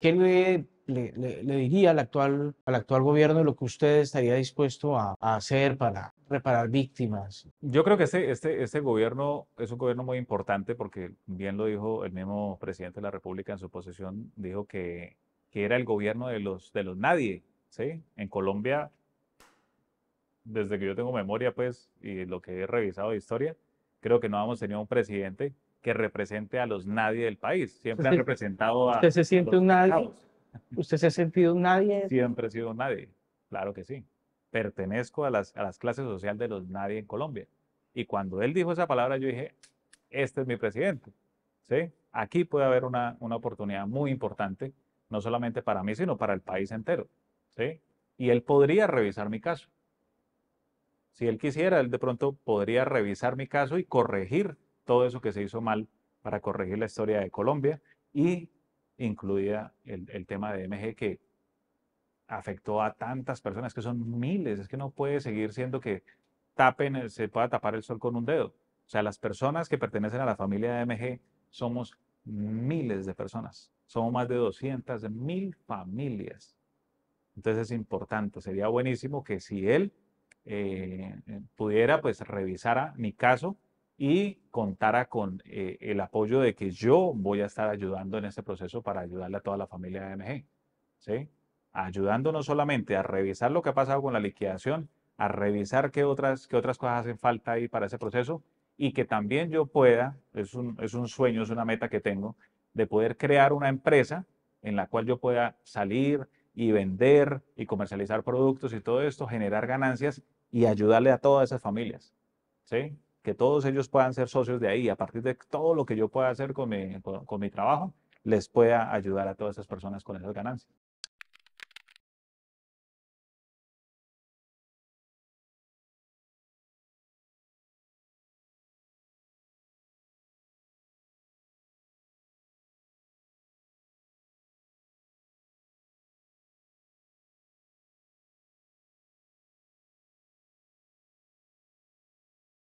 ¿Qué le, diría al actual, al actual gobierno lo que usted estaría dispuesto a, hacer para reparar víctimas? Yo creo que este, este, gobierno es un gobierno muy importante porque bien lo dijo el mismo presidente de la República en su posesión, dijo que, que era el gobierno de los, de los nadie. ¿sí? En Colombia, desde que yo tengo memoria pues, y lo que he revisado de historia, creo que no hemos tenido un presidente que represente a los nadie del país. Siempre han representado a. ¿Usted se siente un nadie? ¿Usted se ha sentido un nadie? Siempre he sido un nadie, claro que sí. Pertenezco a las, clases sociales de los nadie en Colombia. Y cuando él dijo esa palabra, yo dije, este es mi presidente. ¿Sí? Aquí puede haber una, oportunidad muy importante, no solamente para mí, sino para el país entero. ¿Sí? Y él podría revisar mi caso. Si él quisiera, él de pronto podría revisar mi caso y corregir todo eso que se hizo mal para corregir la historia de Colombia y incluida el, tema de MG que afectó a tantas personas, que son miles, es que no puede seguir siendo que tapen, se pueda tapar el sol con un dedo. O sea, las personas que pertenecen a la familia de MG somos miles de personas, somos más de 200 mil familias. Entonces es importante, sería buenísimo que si él eh, eh, pudiera, pues revisara mi caso y contara con eh, el apoyo de que yo voy a estar ayudando en este proceso para ayudarle a toda la familia de AMG. ¿sí? Ayudando solamente a revisar lo que ha pasado con la liquidación, a revisar qué otras, qué otras cosas hacen falta ahí para ese proceso y que también yo pueda, es un, es un sueño, es una meta que tengo, de poder crear una empresa en la cual yo pueda salir y vender y comercializar productos y todo esto, generar ganancias y ayudarle a todas esas familias. ¿Sí? que todos ellos puedan ser socios de ahí, a partir de todo lo que yo pueda hacer con mi, trabajo, les pueda ayudar a todas esas personas con esas ganancias.